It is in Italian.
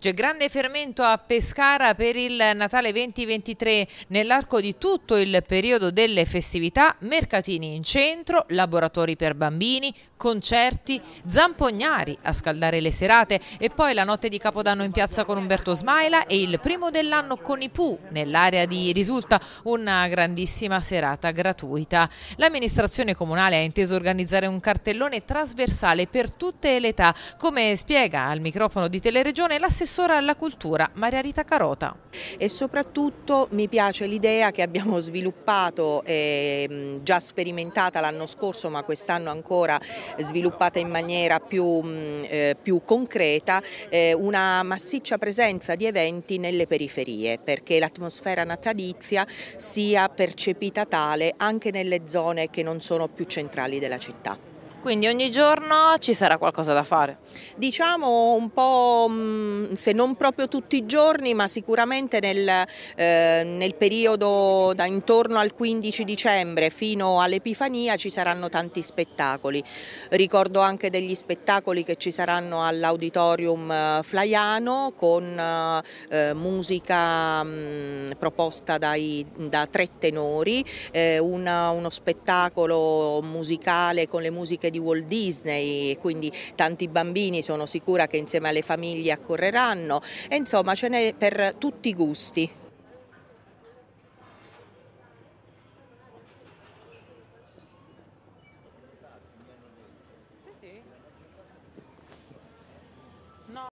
C'è grande fermento a Pescara per il Natale 2023. Nell'arco di tutto il periodo delle festività, mercatini in centro, laboratori per bambini, concerti, zampognari a scaldare le serate e poi la notte di Capodanno in piazza con Umberto Smaila e il primo dell'anno con i Pooh nell'area di Risulta, una grandissima serata gratuita. L'amministrazione comunale ha inteso organizzare un cartellone trasversale per tutte le età, come spiega al microfono di Teleregione l'assessore assessora alla cultura Maria Rita Carota. E soprattutto mi piace l'idea che abbiamo sviluppato, eh, già sperimentata l'anno scorso ma quest'anno ancora sviluppata in maniera più, mm, eh, più concreta, eh, una massiccia presenza di eventi nelle periferie perché l'atmosfera natalizia sia percepita tale anche nelle zone che non sono più centrali della città. Quindi ogni giorno ci sarà qualcosa da fare. Diciamo un po', mm, se non proprio tutti i giorni, ma sicuramente nel, eh, nel periodo da intorno al 15 dicembre fino all'Epifania ci saranno tanti spettacoli. Ricordo anche degli spettacoli che ci saranno all'Auditorium eh, Flaiano con eh, musica mh, mm, proposta dai, da tre tenori, eh, una, uno spettacolo musicale con le musiche di Walt Disney, quindi tanti bambini sono sicura che insieme alle famiglie accorreranno e insomma ce n'è per tutti i gusti. Sì, sì.